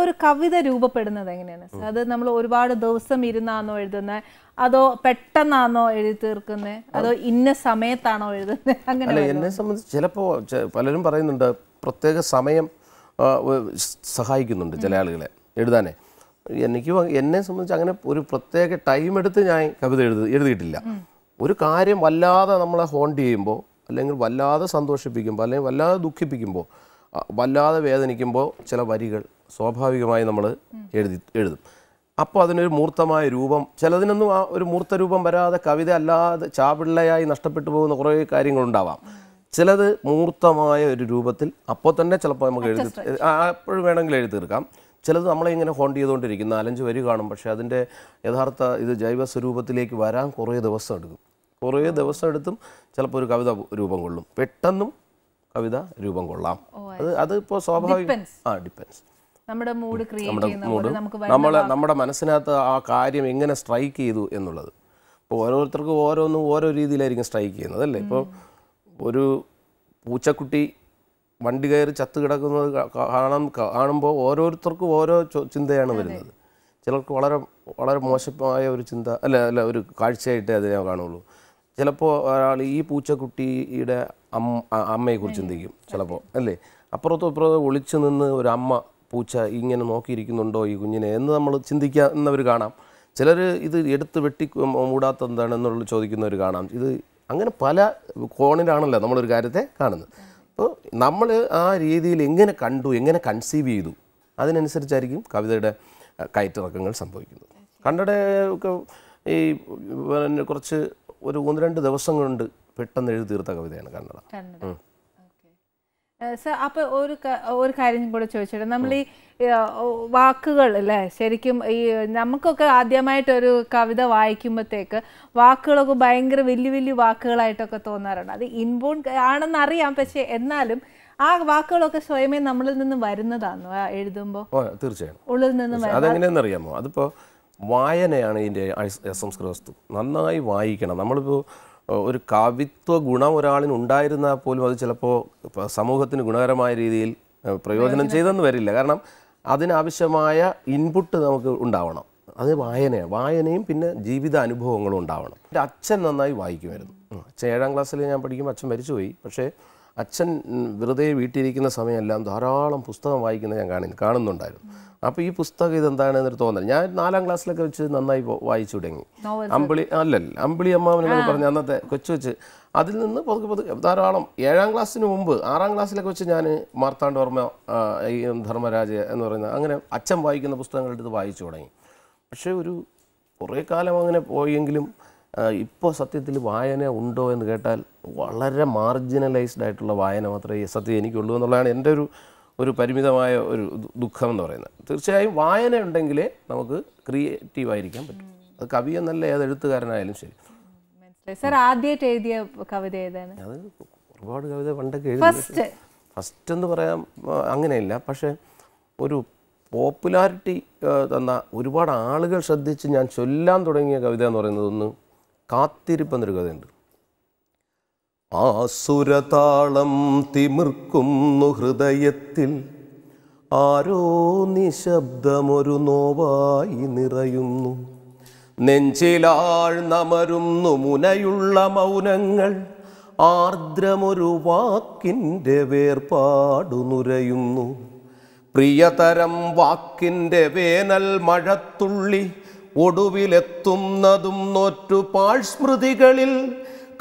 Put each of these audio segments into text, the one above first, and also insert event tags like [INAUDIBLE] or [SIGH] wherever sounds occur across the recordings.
ഒരു കവിത രൂപപ്പെടുന്നത് എങ്ങനെയാണ് അത് നമ്മൾ ഒരുപാട് ദിവസം ഇരുന്നാണോ എഴുതുന്നത് അതോ പെട്ടെന്നാണോ എഴുതി തീർക്കുന്നത് അതോ ഇന്ന സമയത്താണോ എഴുതുന്നത് [LAUGHS] അങ്ങനെ എന്നെ സംബന്ധിച്ച് ചിലപ്പോൾ പലരും പറയുന്നുണ്ട് പ്രത്യേക സമയം സഹായിക്കുന്നുണ്ട് ചില ആളുകളെ എഴുതാനേ എനിക്ക് എന്നെ സംബന്ധിച്ച് അങ്ങനെ ഒരു പ്രത്യേക ടൈം എടുത്ത് ഞാൻ കവിത എഴുതി എഴുതിയിട്ടില്ല ഒരു കാര്യം വല്ലാതെ നമ്മളെ ഹോണ്ട് ചെയ്യുമ്പോൾ അല്ലെങ്കിൽ വല്ലാതെ സന്തോഷിപ്പിക്കുമ്പോൾ അല്ലെങ്കിൽ വല്ലാതെ ദുഃഖിപ്പിക്കുമ്പോൾ വല്ലാതെ വേദനിക്കുമ്പോൾ ചില വരികൾ സ്വാഭാവികമായി നമ്മൾ എഴുതി എഴുതും അപ്പോൾ അതിനൊരു മൂർത്തമായ രൂപം ചിലതിനൊന്നും ആ ഒരു മൂർത്ത രൂപം വരാതെ കവിത അല്ലാതെ ചാപിള്ളയായി നഷ്ടപ്പെട്ടു പോകുന്ന കുറേ കാര്യങ്ങളുണ്ടാവാം ചിലത് മൂർത്തമായ ഒരു രൂപത്തിൽ അപ്പോൾ തന്നെ ചിലപ്പോൾ നമുക്ക് എഴുതി അപ്പോഴും വേണമെങ്കിൽ എഴുതി തീർക്കാം ചിലത് നമ്മളെ ഇങ്ങനെ ഹോണ്ട് ചെയ്തുകൊണ്ടിരിക്കും നാലഞ്ച് വരി കാണും പക്ഷേ അതിൻ്റെ യഥാർത്ഥ ഇത് ജൈവ സ്വരൂപത്തിലേക്ക് വരാൻ കുറേ ദിവസം എടുക്കും കുറേ ദിവസം എടുത്തും ചിലപ്പോൾ ഒരു കവിത രൂപം കൊള്ളും പെട്ടെന്നും കവിത രൂപം കൊള്ളാം അത് അതിപ്പോൾ സ്വാഭാവികം ആ നമ്മുടെ മൂഡ് ക്രിയേറ്റ് നമ്മുടെ മനസ്സിനകത്ത് ആ കാര്യം എങ്ങനെ സ്ട്രൈക്ക് ചെയ്തു എന്നുള്ളത് ഇപ്പോൾ ഓരോരുത്തർക്കും ഓരോന്നും ഓരോ രീതിയിലായിരിക്കും സ്ട്രൈക്ക് ചെയ്യുന്നത് അല്ലേ ഇപ്പോൾ ഒരു പൂച്ചക്കുട്ടി വണ്ടി കയറി ചത്ത് കിടക്കുന്നത് കാണാൻ കാണുമ്പോൾ ഓരോരുത്തർക്കും ഓരോ ചിന്തയാണ് വരുന്നത് ചിലർക്ക് വളരെ വളരെ മോശമായ ഒരു ചിന്ത അല്ല അല്ല ഒരു കാഴ്ചയായിട്ട് അതിനെ കാണുള്ളൂ ചിലപ്പോൾ ഒരാൾ ഈ പൂച്ചക്കുട്ടിയുടെ അമ്മയെക്കുറിച്ച് ചിന്തിക്കും ചിലപ്പോൾ അല്ലേ അപ്പുറത്തും ഇപ്പുറത്തും ഒളിച്ചു നിന്ന് ഒരു അമ്മ പൂച്ച ഇങ്ങനെ നോക്കിയിരിക്കുന്നുണ്ടോ ഈ കുഞ്ഞിനെ എന്ന് നമ്മൾ ചിന്തിക്കാവുന്നവർ കാണാം ചിലർ ഇത് എടുത്ത് വെട്ടി മൂടാത്ത എന്താണെന്നുള്ള ചോദിക്കുന്നവർ കാണാം ഇത് അങ്ങനെ പല കോണിലാണല്ലോ നമ്മളൊരു കാര്യത്തെ കാണുന്നത് അപ്പോൾ നമ്മൾ ആ രീതിയിൽ എങ്ങനെ കണ്ടു എങ്ങനെ കൺസീവ് ചെയ്തു അതിനനുസരിച്ചായിരിക്കും കവിതയുടെ കയറ്റിറക്കങ്ങൾ സംഭവിക്കുന്നത് കണ്ണടെ ഒക്കെ ഈ കുറച്ച് ഒരു ഒന്ന് രണ്ട് ദിവസം കൊണ്ട് പെട്ടെന്ന് എഴുതി തീർത്ത കവിതയാണ് കണ്ണട സർ അപ്പോൾ ഒരു ഒരു കാര്യം കൂടെ ചോദിച്ചിട്ട് നമ്മൾ ഈ വാക്കുകൾ അല്ലേ ശരിക്കും ഈ നമുക്കൊക്കെ ആദ്യമായിട്ടൊരു കവിത വായിക്കുമ്പോഴത്തേക്ക് വാക്കുകളൊക്കെ ഭയങ്കര വലിയ വലിയ വാക്കുകളായിട്ടൊക്കെ തോന്നാറുണ്ട് അത് ഇൻബോൺ ആണെന്നറിയാം പക്ഷേ എന്നാലും ആ വാക്കുകളൊക്കെ സ്വയമേ നമ്മളിൽ നിന്ന് വരുന്നതാണോ എഴുതുമ്പോൾ തീർച്ചയായും ഉള്ളിൽ നിന്ന് അതെങ്ങനെയെന്നറിയാമോ അതിപ്പോൾ വായനയാണ് ഇതിൻ്റെ അസംസ്കൃത വസ്തു നന്നായി വായിക്കണം നമ്മളിപ്പോൾ ഒരു കാവിത്വ ഗുണം ഒരാളിന് ഉണ്ടായിരുന്നാൽ പോലും അത് ചിലപ്പോൾ സമൂഹത്തിന് ഗുണകരമായ രീതിയിൽ പ്രയോജനം ചെയ്തെന്ന് വരില്ല കാരണം അതിനാവശ്യമായ ഇൻപുട്ട് നമുക്ക് ഉണ്ടാവണം അത് വായനയാണ് വായനയും പിന്നെ ജീവിത അനുഭവങ്ങളും ഉണ്ടാവണം എൻ്റെ അച്ഛൻ നന്നായി വായിക്കുമായിരുന്നു അച്ഛൻ ഏഴാം ക്ലാസ്സിൽ ഞാൻ പഠിക്കുമ്പോൾ അച്ഛൻ മരിച്ചുപോയി പക്ഷേ അച്ഛൻ വെറുതെ വീട്ടിലിരിക്കുന്ന സമയമെല്ലാം ധാരാളം പുസ്തകം വായിക്കുന്നത് ഞാൻ കാണുന്നു കാണുന്നുണ്ടായിരുന്നു അപ്പോൾ ഈ പുസ്തകം ഇതെന്താണ് എന്നൊരു തോന്നൽ ഞാൻ നാലാം ക്ലാസ്സിലൊക്കെ വെച്ച് നന്നായി വായിച്ചു തുടങ്ങി അമ്പിളി അല്ലല്ല അമ്പിളി അമ്മാവനെ പറഞ്ഞ അന്നത്തെ കൊച്ചു വെച്ച് അതിൽ നിന്ന് പതുക്കെ പതുക്കെ ധാരാളം ഏഴാം ക്ലാസ്സിന് മുമ്പ് ആറാം ക്ലാസ്സിലൊക്കെ വെച്ച് ഞാൻ മാർത്താണ്ഡവർമ്മ ഈ ധർമ്മരാജ എന്ന് പറയുന്ന അങ്ങനെ അച്ഛൻ വായിക്കുന്ന പുസ്തകങ്ങളെടുത്ത് വായിച്ചു തുടങ്ങി പക്ഷേ ഒരു കുറേ കാലം അങ്ങനെ പോയെങ്കിലും ഇപ്പോൾ സത്യത്തിൽ വായന ഉണ്ടോ എന്ന് കേട്ടാൽ വളരെ മാർജിനലൈസ്ഡ് ആയിട്ടുള്ള വായന മാത്രമേ സത്യം എനിക്കുള്ളൂ എന്നുള്ളതാണ് എൻ്റെ ഒരു ഒരു പരിമിതമായ ഒരു ദുഃഖം എന്ന് പറയുന്നത് തീർച്ചയായും വായന ഉണ്ടെങ്കിലേ നമുക്ക് ആയിരിക്കാൻ പറ്റും അത് കവി എന്നല്ല ഏത് എഴുത്തുകാരനായാലും ശരി സർ ആദ്യമായിട്ട് എഴുതിയ കവിത ഏതാണ് അത് ഒരുപാട് കവിത പണ്ടൊക്കെ എഴുതി ഫസ്റ്റ് എന്ന് പറയാൻ അങ്ങനെയില്ല പക്ഷേ ഒരു പോപ്പുലാരിറ്റി തന്ന ഒരുപാട് ആളുകൾ ശ്രദ്ധിച്ച് ഞാൻ ചൊല്ലാൻ തുടങ്ങിയ കവിത എന്ന് പറയുന്നത് ഒന്ന് കാത്തിരിപ്പ് എന്നൊരു കഥയുണ്ട് ആസുരതാളം തിമിർക്കുന്നു ഹൃദയത്തിൽ ആരോ നിശബ്ദമൊരു നോവായി നിറയുന്നു നെഞ്ചിലാഴ്ന്നമരുന്നു മുനയുള്ള മൗനങ്ങൾ ആർദ്രമൊരു വാക്കിൻ്റെ വേർപാടു നുരയുന്നു പ്രിയതരം വാക്കിൻ്റെ വേനൽ മഴത്തുള്ളി ഒടുവിലെത്തുന്നതും നോറ്റു പാഴ്സ്മൃതികളിൽ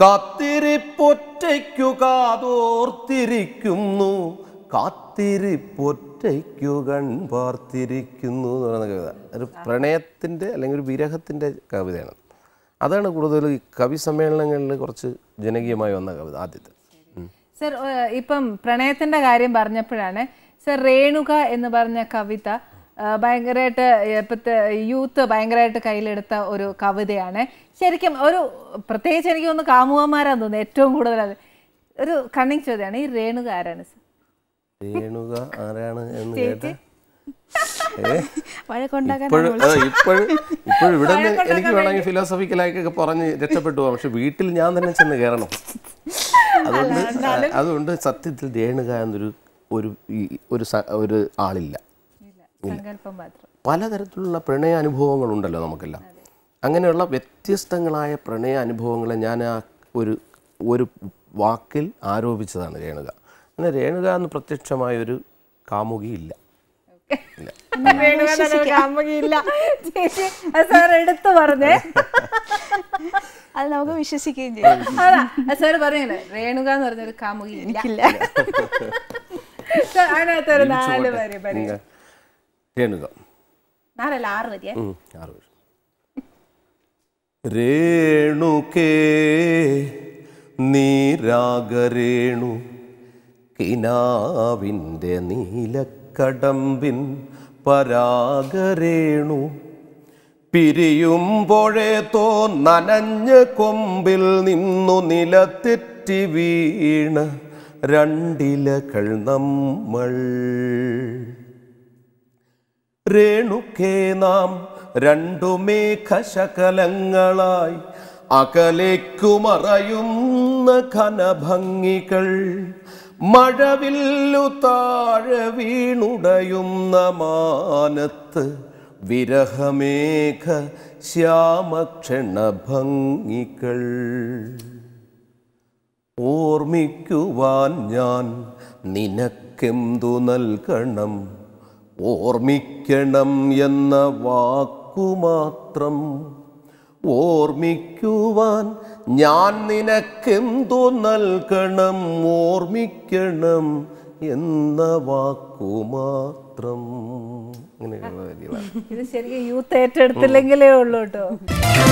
കാത്തിരിപ്പൊറ്റയ്ക്കു കാതോർത്തിരിക്കുന്നു കാത്തിരിപ്പൊറ്റയ്ക്കു പാർത്തിരിക്കുന്നു എന്ന് പറയുന്ന കവിത ഒരു പ്രണയത്തിൻ്റെ അല്ലെങ്കിൽ ഒരു വിരഹത്തിൻ്റെ കവിതയാണ് അതാണ് കൂടുതൽ കവി സമ്മേളനങ്ങളിൽ കുറച്ച് ജനകീയമായി വന്ന കവിത ആദ്യത്തെ സർ ഇപ്പം പ്രണയത്തിൻ്റെ കാര്യം പറഞ്ഞപ്പോഴാണ് സർ രേണുക എന്ന് പറഞ്ഞ കവിത ഭയങ്കരമായിട്ട് ഇപ്പോഴത്തെ യൂത്ത് ഭയങ്കരമായിട്ട് കയ്യിലെടുത്ത ഒരു കവിതയാണ് ശരിക്കും ഒരു പ്രത്യേകിച്ച് എനിക്ക് ഒന്ന് കാമുകന്മാരാന്ന് തോന്നുന്നു ഏറ്റവും കൂടുതൽ ഒരു കണ്ണിങ് ചോദ്യമാണ് ഈ രേണുക ആരാണ് രേണുക ആരാണ് എന്ന് കേട്ട് ഇവിടെ എനിക്ക് വേണമെങ്കിൽ ഫിലോസഫിക്കലായിട്ടൊക്കെ പറഞ്ഞ് രക്ഷപ്പെട്ടു പക്ഷെ വീട്ടിൽ ഞാൻ തന്നെ ചെന്ന് കയറണം അതുകൊണ്ട് അതുകൊണ്ട് സത്യത്തിൽ രേണുക എന്നൊരു ഒരു ഒരു ഒരു ആളില്ല പലതരത്തിലുള്ള പ്രണയ ഉണ്ടല്ലോ നമുക്കെല്ലാം അങ്ങനെയുള്ള വ്യത്യസ്തങ്ങളായ പ്രണയ അനുഭവങ്ങളെ ഞാൻ ആ ഒരു ഒരു വാക്കിൽ ആരോപിച്ചതാണ് രേണുക അങ്ങനെ രേണുക എന്ന് പ്രത്യക്ഷമായൊരു കാമുകിയില്ല എടുത്തു പറഞ്ഞേ അത് നമുക്ക് വിശ്വസിക്കുകയും ചെയ്യാം സാർ പറയണേ രേണുക എന്ന് പറഞ്ഞൊരു കാമുകി എനിക്കില്ല അതിനകത്തൊരു നാല് പേര് പറയും രേണുക നാലല്ല ആറ് വരിയേ ആറ് രേണുകേ നീരാഗരേണു കിനാവിൻ്റെ നീലക്കടമ്പിൻ പരാഗരേണു പിരിയുമ്പോഴേ തോ നനഞ്ഞ് കൊമ്പിൽ നിന്നു നിലത്തെറ്റി വീണ രണ്ടിലകൾ നമ്മൾ രേണുക്കേ നാം രണ്ടു മേഘശകലങ്ങളായി അകലേക്കുമറയുന്ന ഘനഭംഗികൾ മഴവില്ലു താഴെ വീണുടയുന്ന മാനത്ത് വിരഹമേഘ ശ്യാമക്ഷണഭംഗികൾ ഓർമ്മിക്കുവാൻ ഞാൻ നിനക്കെന്തു നൽകണം ഓർമ്മിക്കണം എന്ന വാക്കുമാത്രം ഓർമ്മിക്കുവാൻ ഞാൻ നിനക്കെന്തോ നൽകണം ഓർമ്മിക്കണം എന്ന വാക്കുമാത്രം ഇത് ശരിക്കും യൂത്ത് ഏറ്റെടുത്തില്ലെങ്കിലേ ഉള്ളൂ കേട്ടോ